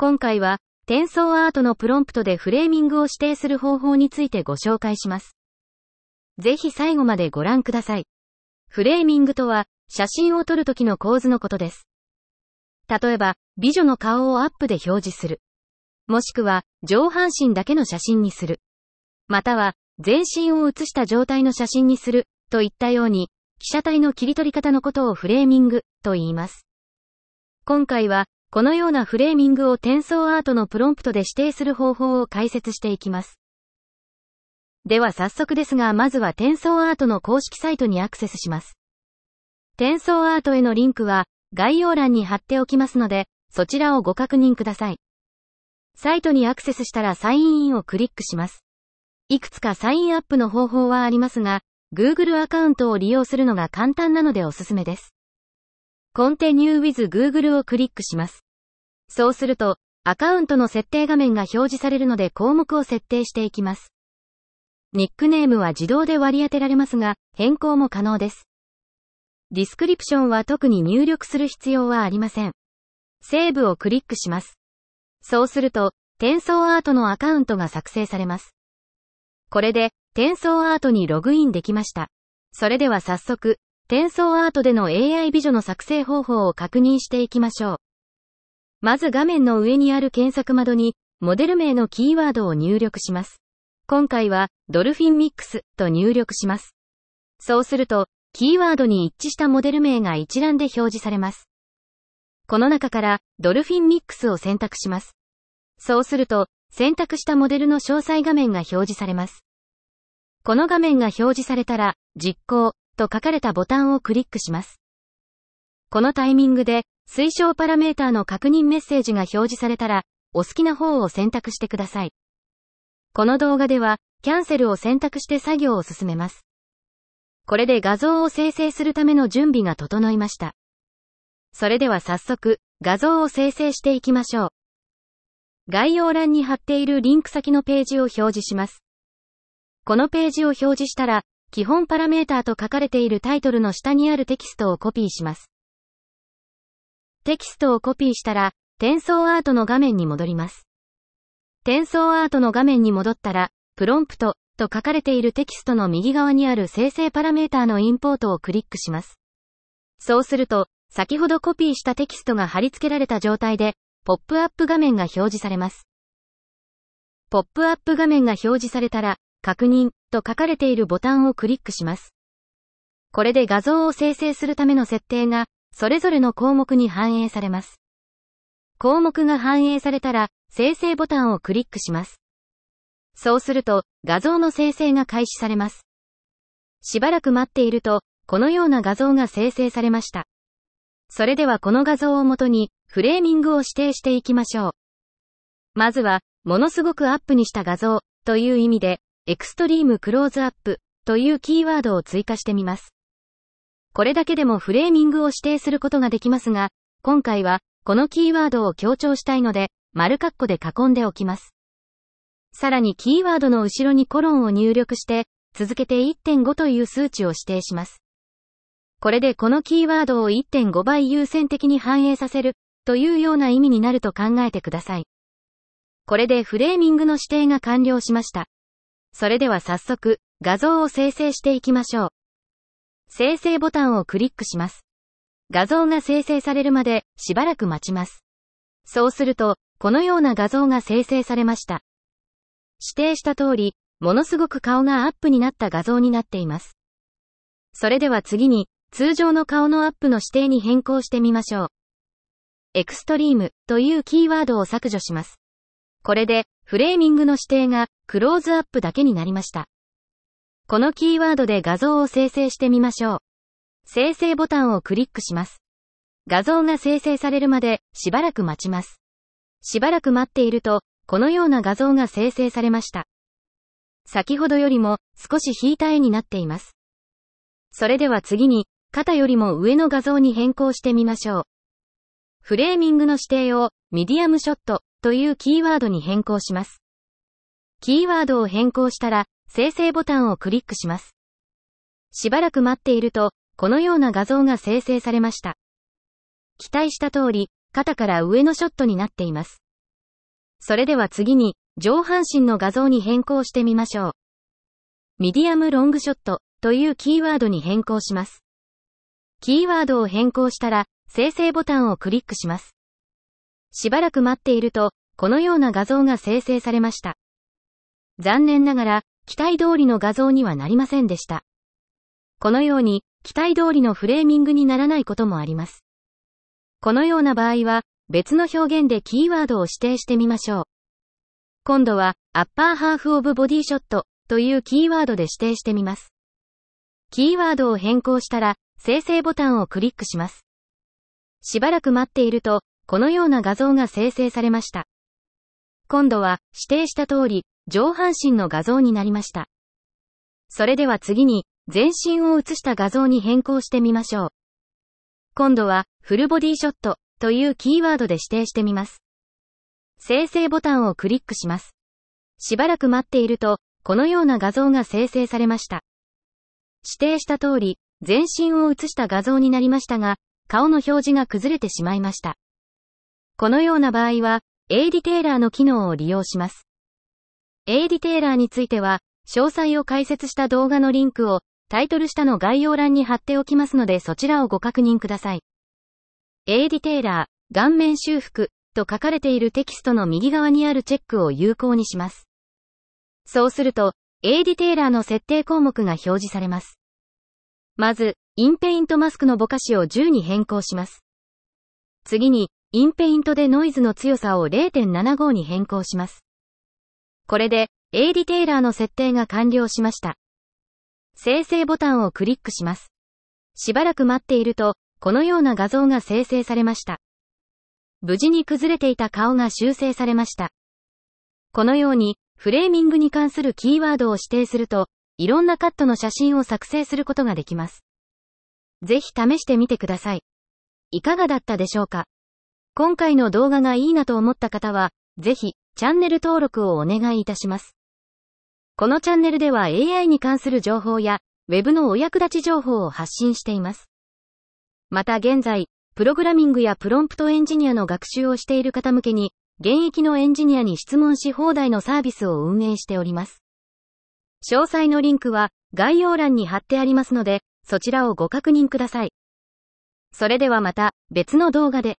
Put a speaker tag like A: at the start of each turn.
A: 今回は、転送アートのプロンプトでフレーミングを指定する方法についてご紹介します。ぜひ最後までご覧ください。フレーミングとは、写真を撮るときの構図のことです。例えば、美女の顔をアップで表示する。もしくは、上半身だけの写真にする。または、全身を写した状態の写真にする、といったように、被写体の切り取り方のことをフレーミングと言います。今回は、このようなフレーミングを転送アートのプロンプトで指定する方法を解説していきます。では早速ですが、まずは転送アートの公式サイトにアクセスします。転送アートへのリンクは概要欄に貼っておきますので、そちらをご確認ください。サイトにアクセスしたらサインインをクリックします。いくつかサインアップの方法はありますが、Google アカウントを利用するのが簡単なのでおすすめです。Continue with Google をクリックします。そうすると、アカウントの設定画面が表示されるので項目を設定していきます。ニックネームは自動で割り当てられますが、変更も可能です。ディスクリプションは特に入力する必要はありません。セーブをクリックします。そうすると、転送アートのアカウントが作成されます。これで、転送アートにログインできました。それでは早速、転送アートでの AI 美女の作成方法を確認していきましょう。まず画面の上にある検索窓に、モデル名のキーワードを入力します。今回は、ドルフィンミックスと入力します。そうすると、キーワードに一致したモデル名が一覧で表示されます。この中から、ドルフィンミックスを選択します。そうすると、選択したモデルの詳細画面が表示されます。この画面が表示されたら、実行と書かれたボタンをクリックします。このタイミングで、推奨パラメータの確認メッセージが表示されたら、お好きな方を選択してください。この動画では、キャンセルを選択して作業を進めます。これで画像を生成するための準備が整いました。それでは早速、画像を生成していきましょう。概要欄に貼っているリンク先のページを表示します。このページを表示したら、基本パラメータと書かれているタイトルの下にあるテキストをコピーします。テキストをコピーしたら、転送アートの画面に戻ります。転送アートの画面に戻ったら、プロンプトと書かれているテキストの右側にある生成パラメータのインポートをクリックします。そうすると、先ほどコピーしたテキストが貼り付けられた状態で、ポップアップ画面が表示されます。ポップアップ画面が表示されたら、確認と書かれているボタンをクリックします。これで画像を生成するための設定が、それぞれの項目に反映されます。項目が反映されたら、生成ボタンをクリックします。そうすると、画像の生成が開始されます。しばらく待っていると、このような画像が生成されました。それではこの画像をもとに、フレーミングを指定していきましょう。まずは、ものすごくアップにした画像という意味で、エクストリームクローズアップというキーワードを追加してみます。これだけでもフレーミングを指定することができますが、今回はこのキーワードを強調したいので、丸括弧で囲んでおきます。さらにキーワードの後ろにコロンを入力して、続けて1.5という数値を指定します。これでこのキーワードを1.5倍優先的に反映させるというような意味になると考えてください。これでフレーミングの指定が完了しました。それでは早速、画像を生成していきましょう。生成ボタンをクリックします。画像が生成されるまでしばらく待ちます。そうすると、このような画像が生成されました。指定した通り、ものすごく顔がアップになった画像になっています。それでは次に、通常の顔のアップの指定に変更してみましょう。エクストリームというキーワードを削除します。これで、フレーミングの指定がクローズアップだけになりました。このキーワードで画像を生成してみましょう。生成ボタンをクリックします。画像が生成されるまでしばらく待ちます。しばらく待っていると、このような画像が生成されました。先ほどよりも少し引いた絵になっています。それでは次に、肩よりも上の画像に変更してみましょう。フレーミングの指定をミディアムショットというキーワードに変更します。キーワードを変更したら、生成ボタンをクリックします。しばらく待っていると、このような画像が生成されました。期待した通り、肩から上のショットになっています。それでは次に、上半身の画像に変更してみましょう。ミディアムロングショットというキーワードに変更します。キーワードを変更したら、生成ボタンをクリックします。しばらく待っていると、このような画像が生成されました。残念ながら、期待通りの画像にはなりませんでした。このように、期待通りのフレーミングにならないこともあります。このような場合は、別の表現でキーワードを指定してみましょう。今度は、アッパーハーフオブボディショットというキーワードで指定してみます。キーワードを変更したら、生成ボタンをクリックします。しばらく待っていると、このような画像が生成されました。今度は指定した通り、上半身の画像になりました。それでは次に、全身を映した画像に変更してみましょう。今度は、フルボディショットというキーワードで指定してみます。生成ボタンをクリックします。しばらく待っていると、このような画像が生成されました。指定した通り、全身を映した画像になりましたが、顔の表示が崩れてしまいました。このような場合は、A ディテーラーの機能を利用します。A ディテーラーについては、詳細を解説した動画のリンクをタイトル下の概要欄に貼っておきますのでそちらをご確認ください。A ディテーラー、顔面修復と書かれているテキストの右側にあるチェックを有効にします。そうすると、A ディテーラーの設定項目が表示されます。まず、インペイントマスクのぼかしを10に変更します。次に、インペイントでノイズの強さを0.75に変更します。これで、A ディテイラーの設定が完了しました。生成ボタンをクリックします。しばらく待っていると、このような画像が生成されました。無事に崩れていた顔が修正されました。このように、フレーミングに関するキーワードを指定すると、いろんなカットの写真を作成することができます。ぜひ試してみてください。いかがだったでしょうか今回の動画がいいなと思った方は、ぜひ、チャンネル登録をお願いいたします。このチャンネルでは AI に関する情報や、Web のお役立ち情報を発信しています。また現在、プログラミングやプロンプトエンジニアの学習をしている方向けに、現役のエンジニアに質問し放題のサービスを運営しております。詳細のリンクは概要欄に貼ってありますので、そちらをご確認ください。それではまた別の動画で。